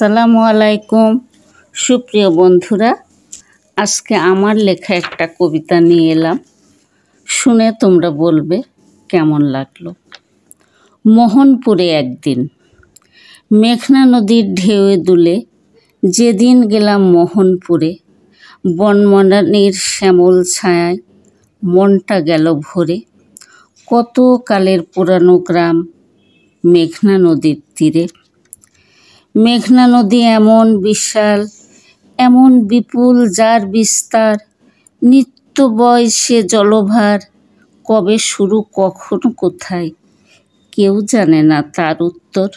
আসসালামু আলাইকুম সুপ্রিয় বন্ধুরা আজকে আমার লেখা একটা কবিতা নিয়ে এলাম শুনে তোমরা বলবে কেমন লাগলো মোহনপুরে একদিন মেঘনা নদীর ঢেউয়ে দুলে যেদিন গেলাম মোহনপুরে বনমনানির শ্যামল ছায়ায় মনটা গেল ভরে কত কালের পুরানো গ্রাম মেঘনা নদীর তীরে মেঘনা নদী এমন বিশাল এমন বিপুল যার বিস্তার নিত্য বয় সে জলভার কবে শুরু কখন কোথায় কেউ জানে না তার উত্তর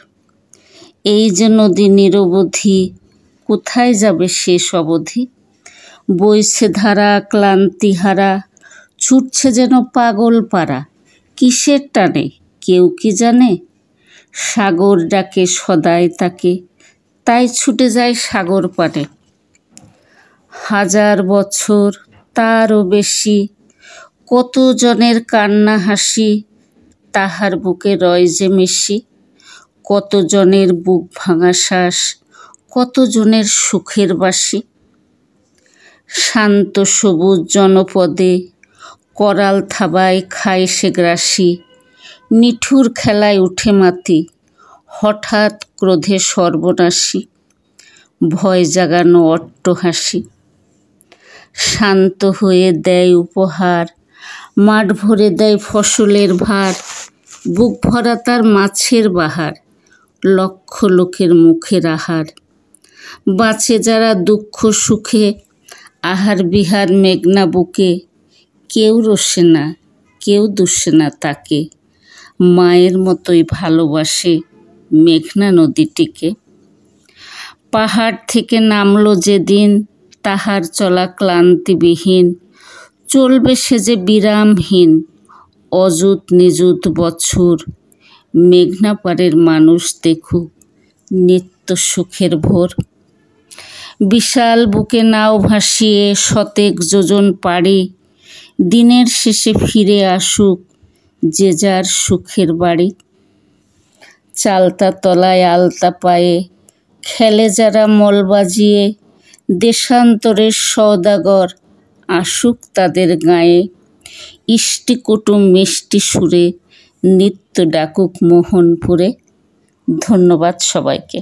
এই যে নদী নিরবধি কোথায় যাবে শেষ অবধি বইছে ধারা ক্লান্তিহারা ছুটছে যেন পাগল পাড়া কিসের টানে কেউ কি জানে সাগর ডাকে সদায় তাকে তাই ছুটে যায় সাগর পাড়ে হাজার বছর তারও বেশি কত জনের কান্না হাসি তাহার বুকে রয় যে মেশি কত জনের বুক ভাঙা শ্বাস কত জনের সুখের বাসি শান্ত সবুজ জনপদে করাল থাবায় খায় সে গ্রাসী নিঠুর খেলায় উঠে মাতি হঠাৎ ক্রোধে সর্বনাশী ভয় জাগানো অট্টহাসি শান্ত হয়ে দেয় উপহার মাঠ ভরে দেয় ফসলের ভার বুক ভরা তার মাছের বাহার লক্ষ লোকের মুখের আহার বাঁচে যারা দুঃখ সুখে আহার বিহার মেঘনা বুকে কেউ রসে না কেউ দুষে না তাকে মায়ের মতোই ভালোবাসে মেঘনা নদীটিকে পাহাড় থেকে নামলো যেদিন তাহার চলা ক্লান্তিবিহীন চলবে সে যে বিরামহীন অযুত নিযুত বছর মেঘনা পাড়ের মানুষ দেখুক নিত্য সুখের ভোর বিশাল বুকে নাও ভাসিয়ে শতেক যোজন পাড়ি দিনের শেষে ফিরে আসুক যে যার সুখের বাড়ি চালতা তলায় আলতা পায়ে খেলে যারা মল বাজিয়ে দেশান্তরের সৌদাগর আসুক তাদের গায়ে কুটুম মিষ্টি সুরে নিত্য ডাকুক মোহনপুরে ধন্যবাদ সবাইকে